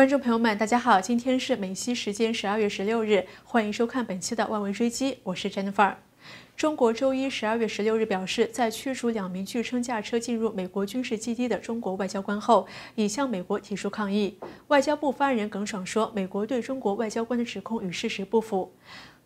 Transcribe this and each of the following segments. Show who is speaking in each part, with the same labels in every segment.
Speaker 1: 观众朋友们，大家好，今天是美西时间十二月十六日，欢迎收看本期的《万维追击》，我是 Jennifer。中国周一十二月十六日表示，在驱逐两名据称驾车进入美国军事基地的中国外交官后，已向美国提出抗议。外交部发言人耿爽说，美国对中国外交官的指控与事实不符。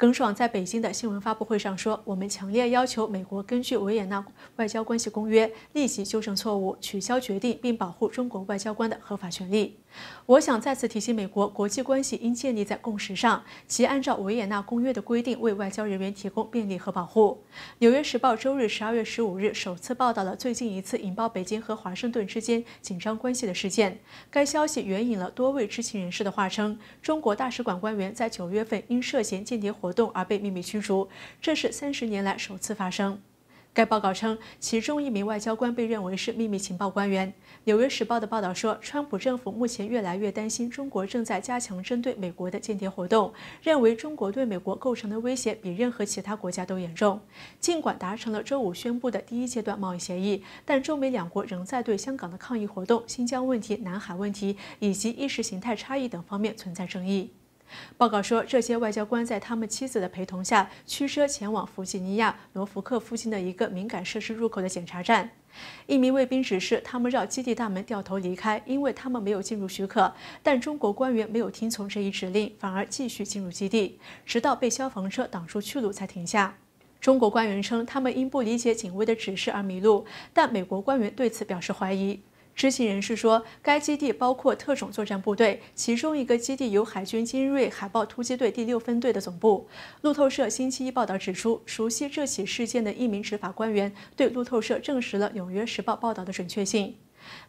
Speaker 1: 耿爽在北京的新闻发布会上说：“我们强烈要求美国根据《维也纳外交关系公约》立即纠正错误，取消决定，并保护中国外交官的合法权利。我想再次提醒，美国国际关系应建立在共识上，即按照《维也纳公约》的规定为外交人员提供便利和保护。”《纽约时报》周日（十二月十五日）首次报道了最近一次引爆北京和华盛顿之间紧张关系的事件。该消息援引了多位知情人士的话称，中国大使馆官员在九月份因涉嫌间谍活。动而被秘密驱逐，这是三十年来首次发生。该报告称，其中一名外交官被认为是秘密情报官员。《纽约时报》的报道说，川普政府目前越来越担心中国正在加强针对美国的间谍活动，认为中国对美国构成的威胁比任何其他国家都严重。尽管达成了周五宣布的第一阶段贸易协议，但中美两国仍在对香港的抗议活动、新疆问题、南海问题以及意识形态差异等方面存在争议。报告说，这些外交官在他们妻子的陪同下驱车前往弗吉尼亚罗福克附近的一个敏感设施入口的检查站。一名卫兵指示他们绕基地大门掉头离开，因为他们没有进入许可。但中国官员没有听从这一指令，反而继续进入基地，直到被消防车挡住去路才停下。中国官员称他们因不理解警卫的指示而迷路，但美国官员对此表示怀疑。知情人士说，该基地包括特种作战部队，其中一个基地由海军精锐海豹突击队第六分队的总部。路透社星期一报道指出，熟悉这起事件的一名执法官员对路透社证实了《纽约时报》报道的准确性。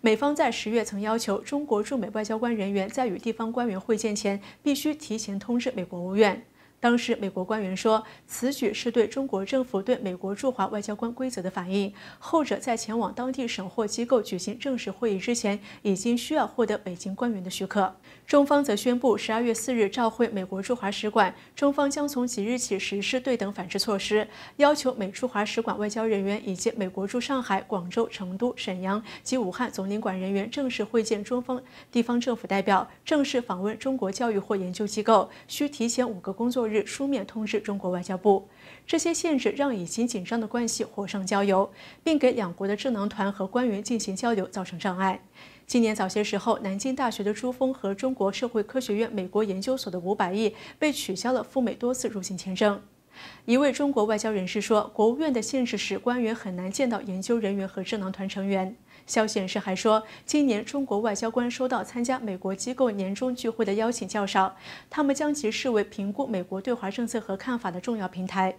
Speaker 1: 美方在十月曾要求中国驻美外交官人员在与地方官员会见前必须提前通知美国务院。当时，美国官员说，此举是对中国政府对美国驻华外交官规则的反应，后者在前往当地省或机构举行正式会议之前，已经需要获得北京官员的许可。中方则宣布，十二月四日召回美国驻华使馆，中方将从即日起实施对等反制措施，要求美驻华使馆外交人员以及美国驻上海、广州、成都、沈阳及武汉总领馆人员正式会见中方地方政府代表，正式访问中国教育或研究机构，需提前五个工作日。书面通知中国外交部，这些限制让已经紧张的关系火上浇油，并给两国的智囊团和官员进行交流造成障碍。今年早些时候，南京大学的朱峰和中国社会科学院美国研究所的吴百亿被取消了赴美多次入境签证。一位中国外交人士说，国务院的限制使官员很难见到研究人员和智囊团成员。消息人士还说，今年中国外交官收到参加美国机构年终聚会的邀请较少，他们将其视为评估美国对华政策和看法的重要平台。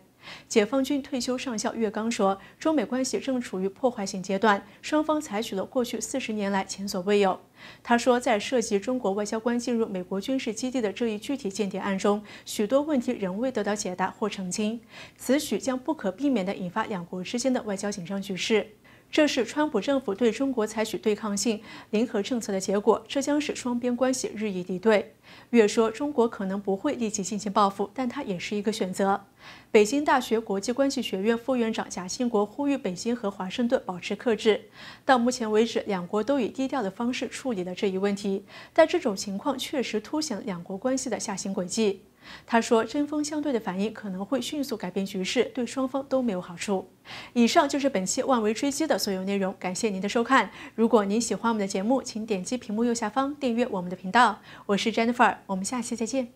Speaker 1: 解放军退休上校岳刚说，中美关系正处于破坏性阶段，双方采取了过去四十年来前所未有他说，在涉及中国外交官进入美国军事基地的这一具体间谍案中，许多问题仍未得到解答或澄清，此举将不可避免地引发两国之间的外交紧张局势。这是川普政府对中国采取对抗性零和政策的结果，这将使双边关系日益敌对。越说中国可能不会立即进行报复，但它也是一个选择。北京大学国际关系学院副院长贾兴国呼吁北京和华盛顿保持克制。到目前为止，两国都以低调的方式处理了这一问题，但这种情况确实凸显了两国关系的下行轨迹。他说：“针锋相对的反应可能会迅速改变局势，对双方都没有好处。”以上就是本期《万维追击》的所有内容，感谢您的收看。如果您喜欢我们的节目，请点击屏幕右下方订阅我们的频道。我是 Jennifer，我们下期再见。